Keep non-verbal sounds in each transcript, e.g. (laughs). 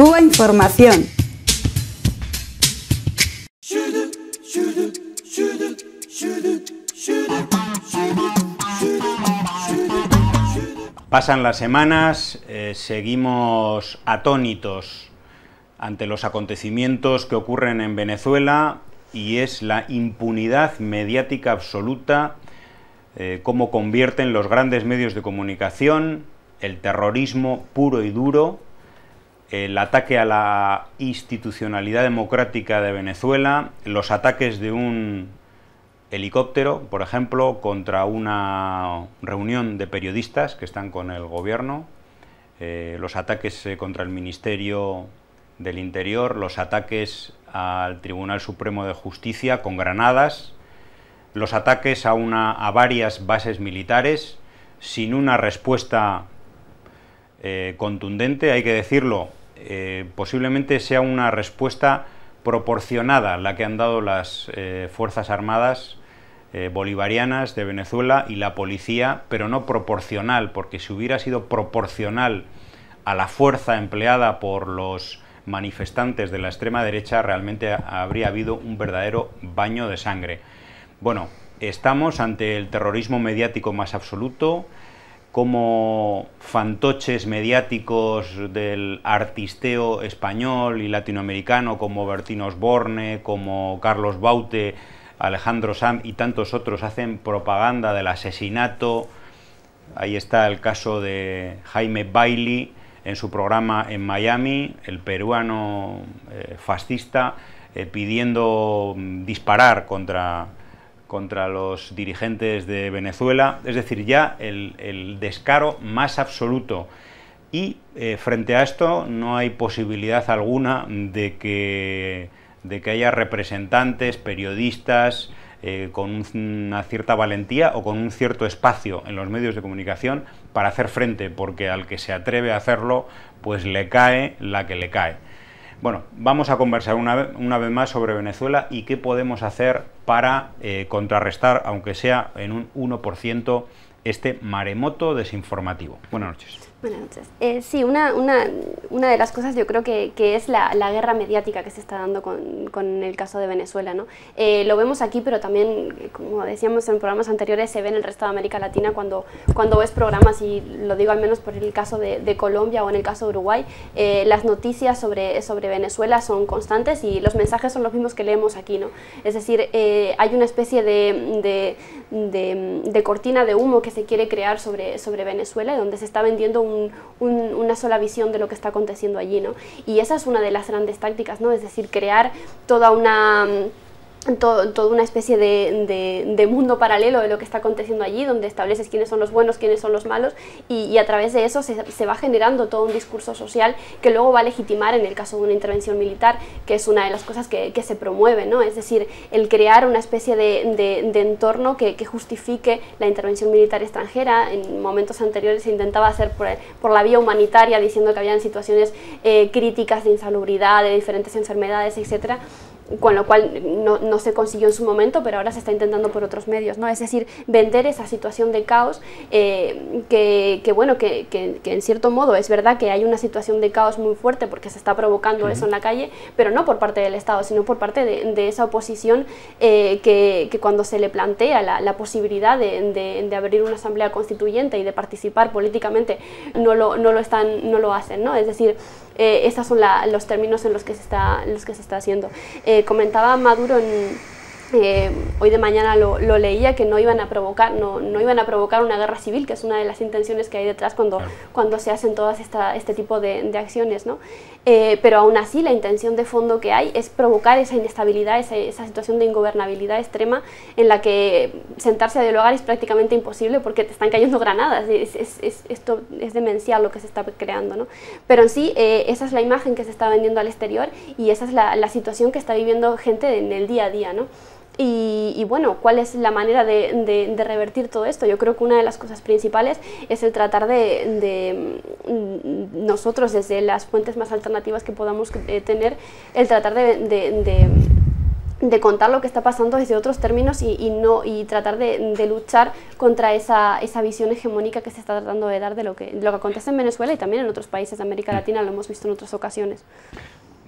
Cuba Información. Pasan las semanas, eh, seguimos atónitos ante los acontecimientos que ocurren en Venezuela y es la impunidad mediática absoluta eh, cómo convierten los grandes medios de comunicación el terrorismo puro y duro el ataque a la institucionalidad democrática de Venezuela, los ataques de un helicóptero, por ejemplo, contra una reunión de periodistas que están con el gobierno, eh, los ataques eh, contra el Ministerio del Interior, los ataques al Tribunal Supremo de Justicia con granadas, los ataques a, una, a varias bases militares sin una respuesta eh, contundente, hay que decirlo, eh, posiblemente sea una respuesta proporcionada la que han dado las eh, Fuerzas Armadas eh, Bolivarianas de Venezuela y la policía, pero no proporcional, porque si hubiera sido proporcional a la fuerza empleada por los manifestantes de la extrema derecha, realmente habría habido un verdadero baño de sangre. Bueno, estamos ante el terrorismo mediático más absoluto, como fantoches mediáticos del artisteo español y latinoamericano, como Bertino Osborne, como Carlos Baute, Alejandro Sam y tantos otros, hacen propaganda del asesinato. Ahí está el caso de Jaime Bailey en su programa en Miami, el peruano eh, fascista, eh, pidiendo mm, disparar contra contra los dirigentes de Venezuela, es decir, ya el, descaro más absoluto. Y eh, frente a esto no hay posibilidad alguna de que, de que haya representantes, periodistas, eh, con una cierta valentía o con un cierto espacio en los medios de comunicación para hacer frente, porque al que se atreve a hacerlo, pues le cae la que le cae. Bueno, vamos a conversar una, vez más sobre Venezuela y qué podemos hacer para eh, contrarrestar, aunque sea en un 1%, este maremoto desinformativo. Buenas noches. Buenas noches, eh, sí, una, una, una, de las cosas yo creo que, que es la, la, guerra mediática que se está dando con, con el caso de Venezuela. ¿no? Eh, lo vemos aquí, pero también, eh, como decíamos en programas anteriores, se ve en el resto de América Latina cuando, cuando ves programas, y lo digo al menos por el caso de, Colombia o en el caso de Uruguay, las noticias sobre, sobre Venezuela son constantes y los mensajes son los mismos que leemos aquí. ¿no? Es decir, hay una especie de, de, de, cortina de humo que se quiere crear sobre, sobre Venezuela, donde se está vendiendo un una sola visión de lo que está aconteciendo allí, ¿no? Y esa es una de las grandes tácticas, ¿no? Es decir, crear toda una todo toda una especie de, mundo paralelo de lo que está aconteciendo allí, donde estableces quiénes son los buenos, quiénes son los malos, y, a través de eso se, va generando todo un discurso social que luego va a legitimar en el caso de una intervención militar, que es una de las cosas que, se promueve, ¿no? es decir, el crear una especie de, entorno que, justifique la intervención militar extranjera. En momentos anteriores se intentaba hacer por, la vía humanitaria, diciendo que habían situaciones eh, críticas de insalubridad, de diferentes enfermedades, etc., con lo cual no, no, se consiguió en su momento, pero ahora se está intentando por otros medios, ¿no? Es decir, vender esa situación de caos eh, que, bueno, que, en cierto modo es verdad que hay una situación de caos muy fuerte porque se está provocando eso en la calle, pero no por parte del Estado, sino por parte de, esa oposición eh, que, cuando se le plantea la, posibilidad de, abrir una asamblea constituyente y de participar políticamente, no lo, no lo, están, no lo hacen, ¿no? Es decir, eh, estos son los términos en los que se está, en los que se está haciendo. Eh, comentaba Maduro en eh, hoy de mañana lo, leía que no iban a provocar no, iban a provocar una guerra civil que es una de las intenciones que hay detrás cuando, cuando se hacen todas este tipo de, acciones eh, pero aún así la intención de fondo que hay es provocar esa inestabilidad esa, situación de ingobernabilidad extrema en la que sentarse a dialogar es prácticamente imposible porque te están cayendo granadas es, esto es demencial lo que se está creando pero en sí eh, esa es la imagen que se está vendiendo al exterior y esa es la, la situación que está viviendo gente en el día a día ¿no? Y, bueno, ¿cuál es la manera de, revertir todo esto? Yo creo que una de las cosas principales es el tratar de, mm, nosotros, desde las fuentes más alternativas que podamos eh, tener, el tratar de contar lo que está pasando desde otros términos y, no, y tratar de, luchar contra esa, esa, visión hegemónica que se está tratando de dar de lo que, de lo que acontece en Venezuela y también en otros países de América mm. Latina, lo hemos visto en otras ocasiones.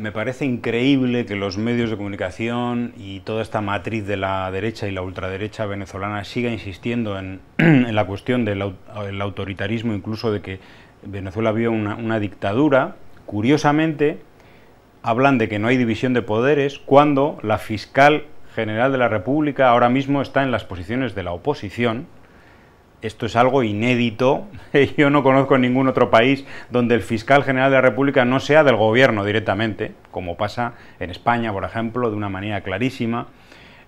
Me parece increíble que los medios de comunicación y toda esta matriz de la derecha y la ultraderecha venezolana siga insistiendo en, (clears throat) la cuestión del autoritarismo, incluso de que Venezuela vio una dictadura. Curiosamente, hablan de que no hay división de poderes cuando la fiscal general de la República ahora mismo está en las posiciones de la oposición esto es algo inédito. (laughs) Yo no conozco ningún otro país donde el fiscal general de la República no sea del gobierno directamente, como pasa en España, por ejemplo, de una manera clarísima.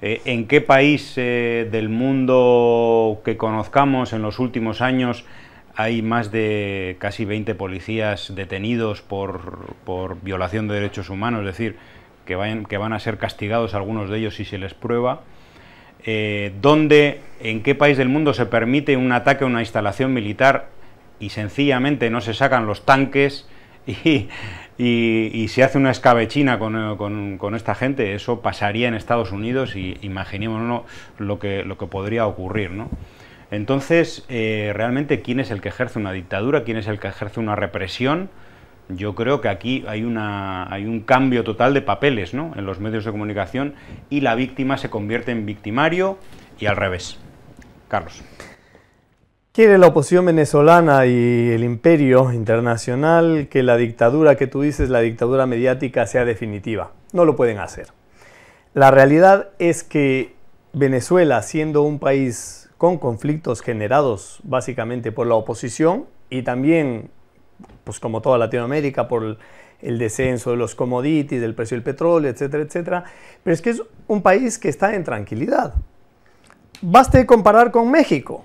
Eh, ¿En qué país eh, del mundo que conozcamos en los últimos años hay más de casi 20 policías detenidos por, violación de derechos humanos? Es decir, que van a ser castigados algunos de ellos si se les prueba. Eh, dónde, en qué país del mundo se permite un ataque a una instalación militar y sencillamente no se sacan los tanques y, se hace una escabechina eh, con, con, esta gente. Eso pasaría en Estados Unidos y imaginémonos lo que, podría ocurrir, ¿no? Entonces, eh, realmente, ¿quién es el que ejerce una dictadura? ¿Quién es el que ejerce una represión? yo creo que aquí hay, una, hay un cambio total de papeles ¿no? en los medios de comunicación y la víctima se convierte en victimario y al revés. Carlos. Quiere la oposición venezolana y el imperio internacional que la dictadura que tú dices, la dictadura mediática, sea definitiva. No lo pueden hacer. La realidad es que Venezuela, siendo un país con conflictos generados básicamente por la oposición y también pues como toda Latinoamérica, por el descenso de los commodities, del precio del petróleo, etcétera, etcétera. Pero es que es un país que está en tranquilidad. Baste comparar con México,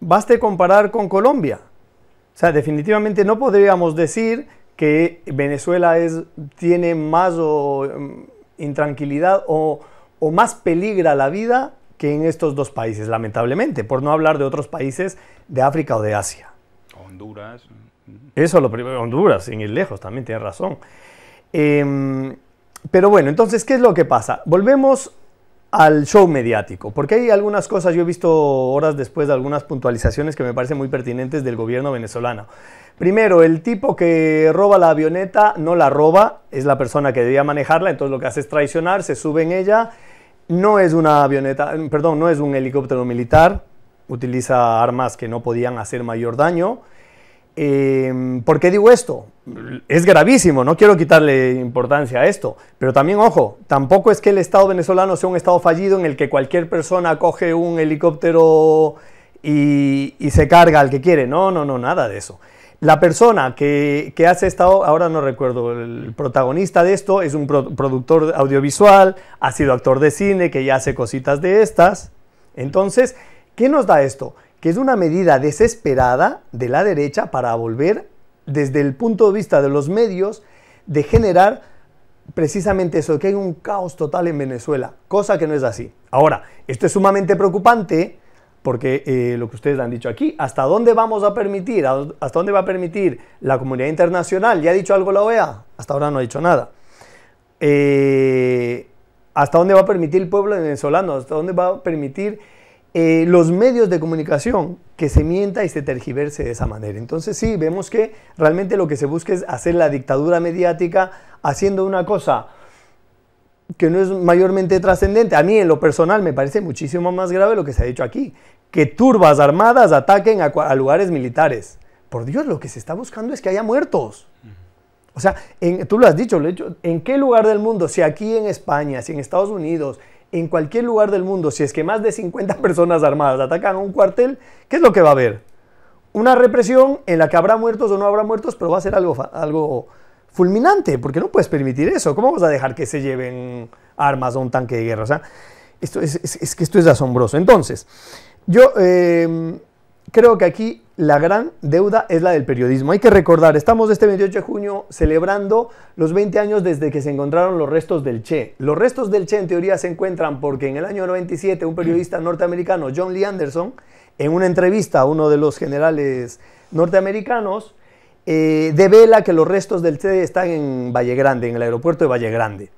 baste comparar con Colombia. O sea, definitivamente no podríamos decir que Venezuela tiene más mm, intranquilidad o, o más peligra la vida que en estos dos países, lamentablemente, por no hablar de otros países de África o de Asia. Honduras. Eso lo primero, Honduras, sin ir lejos, también tiene razón. Em, pero bueno, entonces, ¿qué es lo que pasa? Volvemos al show mediático, porque hay algunas cosas, yo he visto horas después de algunas puntualizaciones que me parecen muy pertinentes del gobierno venezolano. Primero, el tipo que roba la avioneta no la roba, es la persona que debía manejarla, entonces lo que hace es traicionar, se sube en ella, no es una avioneta, perdón, no es un helicóptero militar, utiliza armas que no podían hacer mayor daño, Em, ¿Por qué digo esto? Es gravísimo, no quiero quitarle importancia a esto, pero también, ojo, tampoco es que el Estado venezolano sea un Estado fallido en el que cualquier persona coge un helicóptero y, se carga al que quiere. No, no, no, nada de eso. La persona que, hace esto, ahora no recuerdo, el protagonista de esto es un productor audiovisual, ha sido actor de cine que ya hace cositas de estas. Entonces, ¿qué nos da esto? que es una medida desesperada de la derecha para volver, desde el punto de vista de los medios, de generar precisamente eso, que hay un caos total en Venezuela, cosa que no es así. Ahora, esto es sumamente preocupante porque eh, lo que ustedes han dicho aquí, ¿hasta dónde vamos a permitir? ¿Hasta dónde va a permitir la comunidad internacional? ¿Ya ha dicho algo la OEA? Hasta ahora no ha dicho nada. Eh, ¿Hasta dónde va a permitir el pueblo venezolano? ¿Hasta dónde va a permitir eh, los medios de comunicación que se mienta y se tergiverse de esa manera. Entonces sí, vemos que realmente lo que se busca es hacer la dictadura mediática haciendo una cosa que no es mayormente trascendente. A mí en lo personal me parece muchísimo más grave lo que se ha dicho aquí, que turbas armadas ataquen a, lugares militares. Por Dios, lo que se está buscando es que haya muertos. O sea, tú lo has dicho, lo he dicho, ¿en qué lugar del mundo? Si aquí en España, si en Estados Unidos, en cualquier lugar del mundo, si es que más de 50 (laughs) personas armadas atacan a un cuartel, ¿qué es lo que va a haber? Una represión en la que habrá muertos o no habrá muertos, pero va a ser algo, algo fulminante, porque no puedes permitir eso. ¿Cómo vas a dejar que se lleven armas a un tanque de guerra? O sea, esto es, es, que esto es asombroso. Entonces, yo... Eh, creo que aquí la gran deuda es la del periodismo. Hay que recordar, estamos este 28 de junio celebrando los 20 años desde que se encontraron los restos del Che. Los restos del Che en teoría se encuentran porque en el año 97 un periodista norteamericano, John Lee Anderson, en una entrevista a uno de los generales norteamericanos, eh, devela que los restos del Che están en Valle Grande, en el aeropuerto de Valle Grande.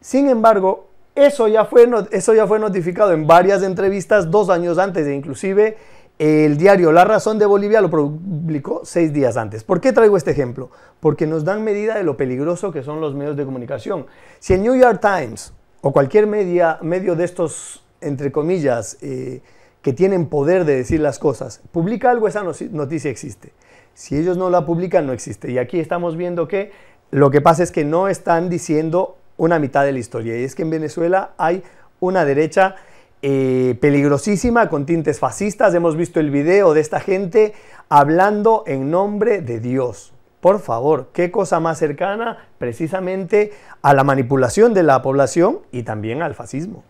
Sin embargo, eso ya fue, eso ya fue notificado en varias entrevistas dos años antes e inclusive el diario La Razón de Bolivia lo publicó seis días antes. ¿Por qué traigo este ejemplo? Porque nos dan medida de lo peligroso que son los medios de comunicación. Si el New York Times o cualquier media, medio de estos, entre comillas, eh, que tienen poder de decir las cosas, publica algo, esa noticia existe. Si ellos no la publican, no existe. Y aquí estamos viendo que lo que pasa es que no están diciendo una mitad de la historia. Y es que en Venezuela hay una derecha eh, peligrosísima con tintes fascistas. Hemos visto el video de esta gente hablando en nombre de Dios. Por favor, qué cosa más cercana precisamente a la manipulación de la población y también al fascismo.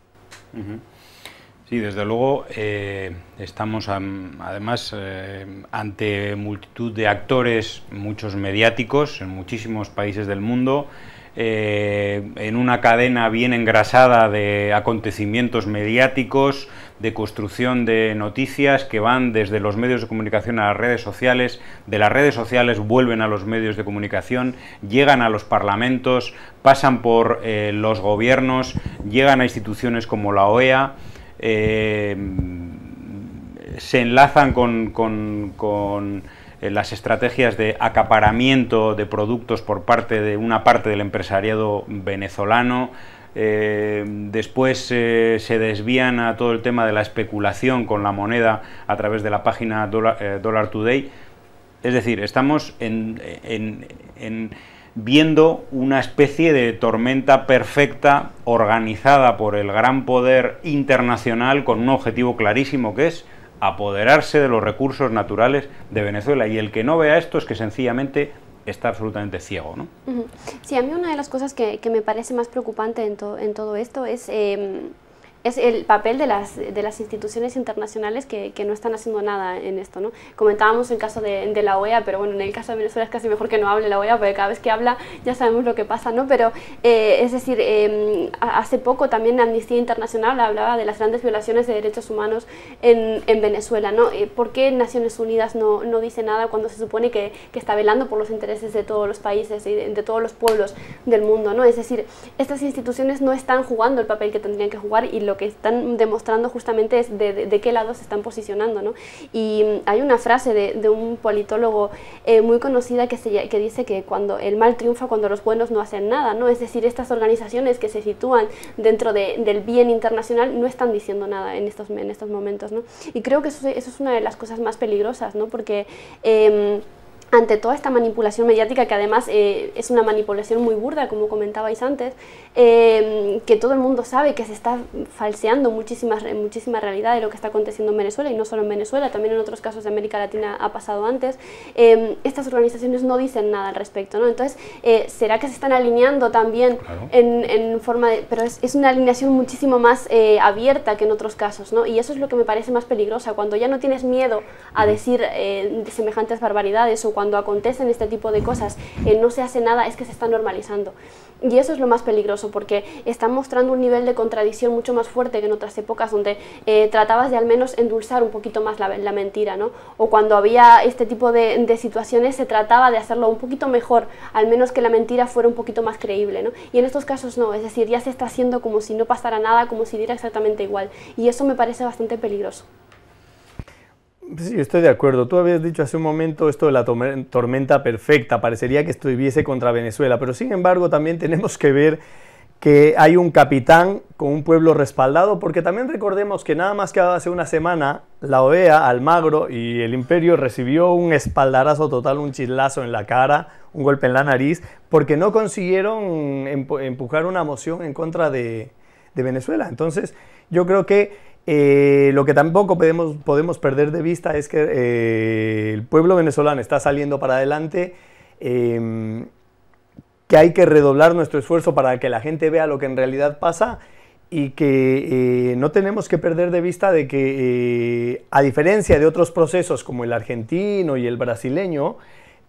Sí, desde luego eh, estamos además eh, ante multitud de actores, muchos mediáticos en muchísimos países del mundo eh, en una cadena bien engrasada de acontecimientos mediáticos, de construcción de noticias que van desde los medios de comunicación a las redes sociales, de las redes sociales vuelven a los medios de comunicación, llegan a los parlamentos, pasan por eh, los gobiernos, llegan a instituciones como la OEA. Eh, se enlazan con, eh, las estrategias de acaparamiento de productos por parte de una parte del empresariado venezolano. Eh, después eh, se desvían a todo el tema de la especulación con la moneda a través de la página Dollar, Today. Es decir, estamos en viendo una especie de tormenta perfecta organizada por el gran poder internacional con un objetivo clarísimo que es apoderarse de los recursos naturales de Venezuela. Y el que no vea esto es que sencillamente está absolutamente ciego. ¿no? Sí, a mí una de las cosas que, me parece más preocupante en, en todo esto es... Em, es el papel de las, de las instituciones internacionales que, no están haciendo nada en esto. ¿no? Comentábamos el caso de, la OEA, pero bueno, en el caso de Venezuela es casi mejor que no hable la OEA, porque cada vez que habla ya sabemos lo que pasa, ¿no? Pero eh, es decir, em, hace poco también Amnistía Internacional hablaba de las grandes violaciones de derechos humanos en, Venezuela, ¿no? Eh, ¿Por qué Naciones Unidas no, dice nada cuando se supone que, está velando por los intereses de todos los países y de, todos los pueblos del mundo, ¿no? Es decir, estas instituciones no están jugando el papel que tendrían que jugar y lo lo que están demostrando justamente es de, qué lado se están posicionando. ¿no? Y mm, hay una frase de, un politólogo eh, muy conocida que, que dice que cuando el mal triunfa cuando los buenos no hacen nada, ¿no? es decir, estas organizaciones que se sitúan dentro del bien internacional no están diciendo nada en estos, en estos momentos. ¿no? Y creo que eso, es una de las cosas más peligrosas, ¿no? porque... Em, ante toda esta manipulación mediática, que además eh, es una manipulación muy burda, como comentabais antes, em, que todo el mundo sabe que se está falseando muchísima, muchísima realidad de lo que está aconteciendo en Venezuela, y no solo en Venezuela, también en otros casos de América Latina ha pasado antes, em, estas organizaciones no dicen nada al respecto, ¿no? Entonces, eh, ¿será que se están alineando también en, forma de... pero es, es una alineación muchísimo más eh, abierta que en otros casos, ¿no? Y eso es lo que me parece más peligrosa, cuando ya no tienes miedo a decir semejantes barbaridades o cuando cuando acontecen este tipo de cosas eh, no se hace nada, es que se está normalizando. Y eso es lo más peligroso porque están mostrando un nivel de contradicción mucho más fuerte que en otras épocas donde eh, tratabas de al menos endulzar un poquito más la, mentira, ¿no? O cuando había este tipo de, de, situaciones se trataba de hacerlo un poquito mejor, al menos que la mentira fuera un poquito más creíble, ¿no? Y en estos casos no, es decir, ya se está haciendo como si no pasara nada, como si diera exactamente igual. Y eso me parece bastante peligroso. Sí, estoy de acuerdo. Tú habías dicho hace un momento esto de la tormenta perfecta. Parecería que estuviese contra Venezuela, pero sin embargo también tenemos que ver que hay un capitán con un pueblo respaldado, porque también recordemos que nada más que hace una semana la OEA, Almagro y el Imperio recibió un espaldarazo total, un chislazo en la cara, un golpe en la nariz, porque no consiguieron empujar una moción en contra de, de Venezuela. Entonces, yo creo que eh, lo que tampoco podemos, podemos, perder de vista es que eh, el pueblo venezolano está saliendo para adelante, em, que hay que redoblar nuestro esfuerzo para que la gente vea lo que en realidad pasa y que eh, no tenemos que perder de vista de que, a diferencia de otros procesos como el argentino y el brasileño,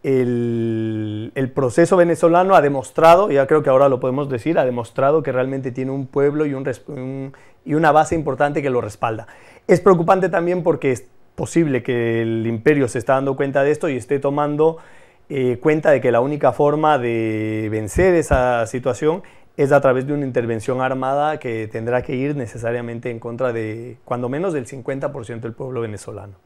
el, proceso venezolano ha demostrado, ya creo que ahora lo podemos decir, ha demostrado que realmente tiene un pueblo y, una base importante que lo respalda. Es preocupante también porque es posible que el imperio se está dando cuenta de esto y esté tomando eh, cuenta de que la única forma de vencer esa situación es a través de una intervención armada que tendrá que ir necesariamente en contra de cuando menos del 50% del pueblo venezolano.